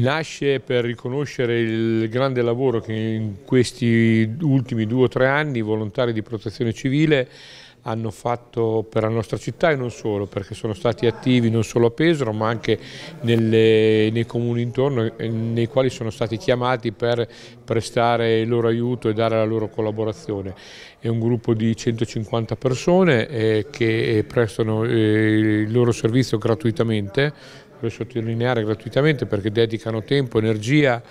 nasce per riconoscere il grande lavoro che in questi ultimi due o tre anni i volontari di protezione civile hanno fatto per la nostra città e non solo, perché sono stati attivi non solo a Pesaro ma anche nelle, nei comuni intorno eh, nei quali sono stati chiamati per prestare il loro aiuto e dare la loro collaborazione. È un gruppo di 150 persone eh, che eh, prestano eh, il loro servizio gratuitamente, voglio sottolineare gratuitamente perché dedicano dedicano tempo, energia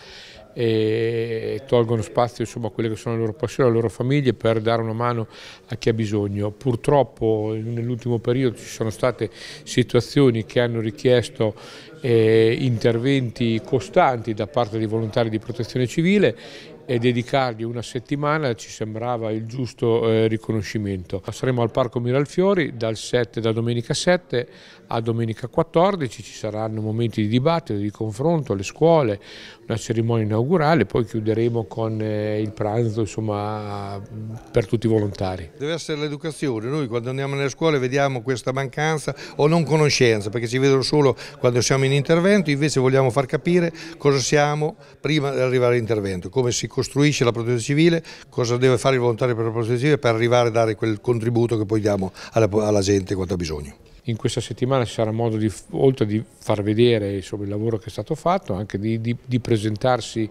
e tolgono spazio insomma, a quelle che sono le loro passioni, alle loro famiglie per dare una mano a chi ha bisogno. Purtroppo nell'ultimo periodo ci sono state situazioni che hanno richiesto eh, interventi costanti da parte dei volontari di protezione civile e dedicargli una settimana ci sembrava il giusto eh, riconoscimento. Saremo al Parco Miralfiori dal 7, da domenica 7 a domenica 14, ci saranno momenti di dibattito, di confronto, le scuole, una cerimonia inaugurale, poi chiuderemo con eh, il pranzo insomma, per tutti i volontari. Deve essere l'educazione, noi quando andiamo nelle scuole vediamo questa mancanza o non conoscenza, perché ci vedono solo quando siamo in intervento, invece vogliamo far capire cosa siamo prima di arrivare all'intervento, come si conosce costruisce la protezione civile, cosa deve fare il volontario per la protezione civile per arrivare a dare quel contributo che poi diamo alla, alla gente quanto ha bisogno. In questa settimana ci sarà modo di, oltre di far vedere insomma, il lavoro che è stato fatto, anche di, di, di presentarsi eh,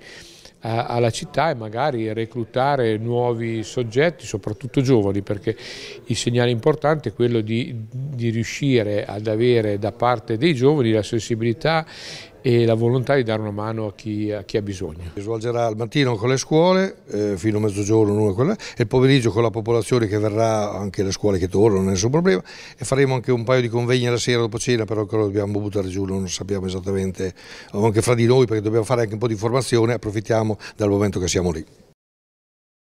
alla città e magari reclutare nuovi soggetti, soprattutto giovani, perché il segnale importante è quello di, di riuscire ad avere da parte dei giovani la sensibilità e la volontà di dare una mano a chi, a chi ha bisogno. Si svolgerà al mattino con le scuole, eh, fino a mezzogiorno, quella, e il pomeriggio con la popolazione che verrà, anche le scuole che tornano, nessun problema, e faremo anche un paio di convegni la sera dopo cena, però ancora dobbiamo buttare giù, non sappiamo esattamente, o anche fra di noi, perché dobbiamo fare anche un po' di formazione, approfittiamo dal momento che siamo lì.